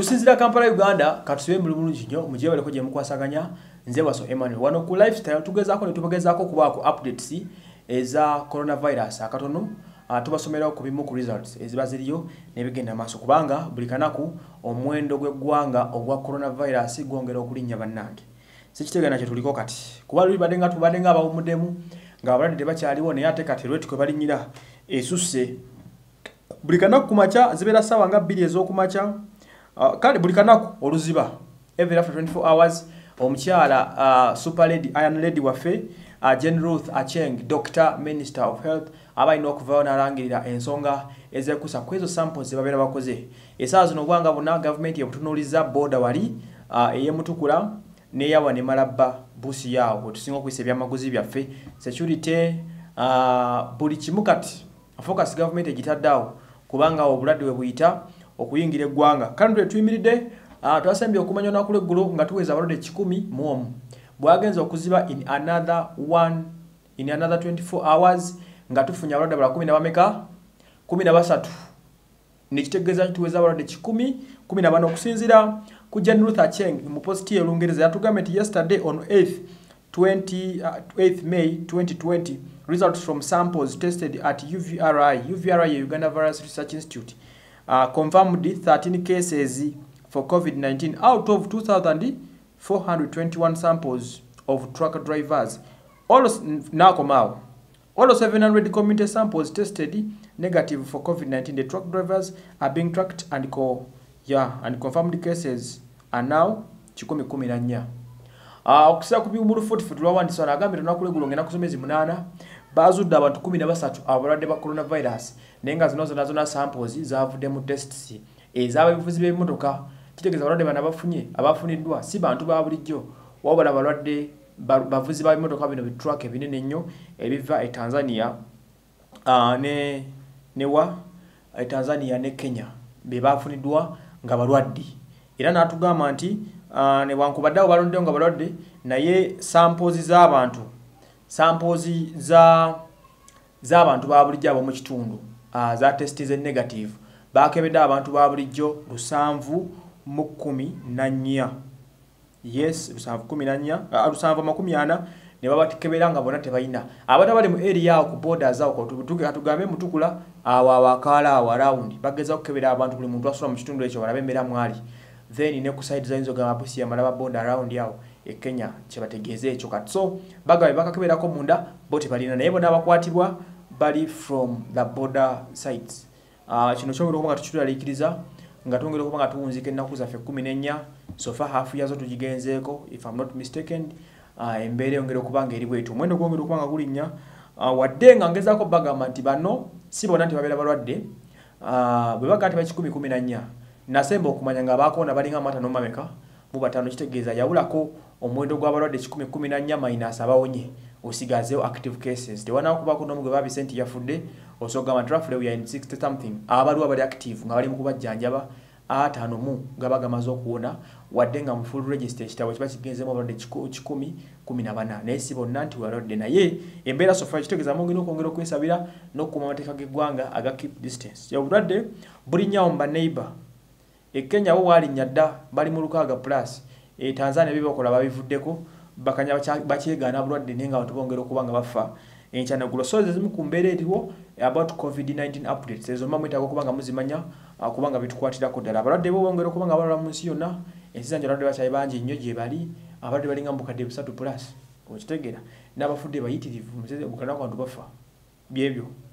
tusinzira kampala uganda katusibembuli bulungi nyo mugiye baliko gyemukwasaganya nze waso emmanuel wano ku lifestyle tugezaako netubagezaako kubaako updates eza coronavirus akatono ah, tubasomerao ku bimu ku results eziba ziriyo nebigenda maaso kubanga buli kanaku omuwendo gweggwanga ogwa coronavirus gwongera okulinnya bannange sikitegeana kye tuliko kati kuba luli badde tubadde nga abawumuddemu nga abalwadde tebakyaliwo naye ate kati lwetu kwe balinnyira esusse buli kanaku ku makya zibeera ssaawa nga bbiri ez'okumakya Ah, kale buli kanaku oluziba every after 24 hours omukyala uh, super lady iron lady waffe uh, ah, jen ruth acheng dr minister of health aba alina okuvaayo n'alangirira ensonga ezekusa ku ezo sample zebabeera bakoze esaawa zino obwanga buna gavumenti ebutunuuliza boda wali uh, eyemutukula neyawa nemalabba busi yaawe wetusinga okuyisa ebyamaguzi byaffe security uh, buli kimu kati focus gavumenti egitaddeawo kubanga obulwadde bwe buyita okuyingira eggwanga kandi twetuyimiridde ah, twasembye okumanya onaku lweggulo nga tuweza abalwadde kikumi mu omu bwagenza okuziba in another one, in another 24 hours nga tufunye abalwadde abala kumi nabameka kumi nabasatu nekitegeeza tuweza abalwadde kikumi kumi nabana okusinziira ku jan luther cheng mu positi yelungereza yatugambe nti yesterday on 8 uh, ah, may 2020 results from samples tested at uvri uvri ye uganda virus research institute uh, confirmed 13 cases for COVID-19 out of 2,421 samples of truck drivers. Nakomao, all 700 community samples tested negative for COVID-19. The truck drivers are being tracked and co yeah, and confirmed cases are now chikumi kumi na nya. Uh, ah, okusia kupi umuru 44 tulua wandiswa na agami, tunakule gulonge na kusumezi munana. baazudde abantu 13 abalwadde ba coronavirus naye nga zino zona zona samples zavudde mu tests ezabebuvuzi b'emmotoka kitegeeza abalwadde bana bafunye abafuniddwa si bantu ba bulijjo wabula balwadde bavuzi b'ebimotoka bino bitruck ebinene ennyo ebiva e tanzania ne newa e tanzania ne kenya be bafuniddwa nga balwadde era n'atugamba nti newankubadde abo balondeo nga balwadde naye samples z'abantu sampozi za z'abantu ba bulijjo ab'omu kitundu ah, za testi ze negative baakebedde abantu ba bulijjo lusanvu mu kkumi na nnya yes lusanvu kumi na nnya ah, lusanvu amakumi ana ne babakebera nga bonna tebalina abata bali mu area awo ku boda zaawo katugambe mutukula awo awakaala awo araundi bageza okukebera abantu buli muntu asula mu kitundu ekyo balabe embeera mwali then ne ku side zayinza okugamba busi yamala ba boda araundi awo e Kenya kyebategeeza ekyo katso bagabe bakakeberako munda bo tebalina naye bonna abakwatibwa bali from the border sites uh, kino kyongera okuba nga tukituraliikiriza nga tongera okuba nga tuwunzika ennaku zaffe kkumi n'ennya sofa haafu yazo tugigenzeeko if I'm not mistaken uh, embeera eyongera okuba nga eri bwetu omwendo gwongera okuba nga gulinnya uh, ah, wadde nga ngezaako bagamba nti bano si bonna nti babeera balwadde bwe uh, bagaa tebakikumi kumi na nnya nasemba okumanya nga baakoona balinga amaata n'omameka mu bataano kitegeeza yawulako omuwendo gw'abalwadde 114 minus abawonye osigazeo active cases tewanakubaku nomu gwe babise nti yafudde osogamatrafulewyan60something abaliwo abali active nga bali mu kubajjanjaba atano mu gaba gamaze okuwona wadde nga mufull register ekitabo kiba kigenzemu abalwadde 14 naye si bonna nti walwadde naye embeera sofa kitegeeza mungina okwongera okwesabira n'okukuuma amateeka g'eggwanga aga keep distance obulwadde bulinnyawo mu baneighbor e kenya bo waalinnya dda bali mu lukaaga plus e, Tanzania bibokola babivuddeko bakanya bakyegaana bulwadde naye nga abantu bongera okuba nga bafa enkya naggulo so ezo ezimu ku mbeera eriwo about covid-19 updates ezo mba mwetaaga okuba nga muzimanya ah, kubanga bitukwatirako ddala abalwadde bobongera okuba nga balala mu nsi yonna ensizanja abalwadde bakyali bangi nnyo gye bali abalwadde balinga mubukadde busatu plus okitegeera n'abafudde bayitirivu mu kalnaku bantu bafa byebyo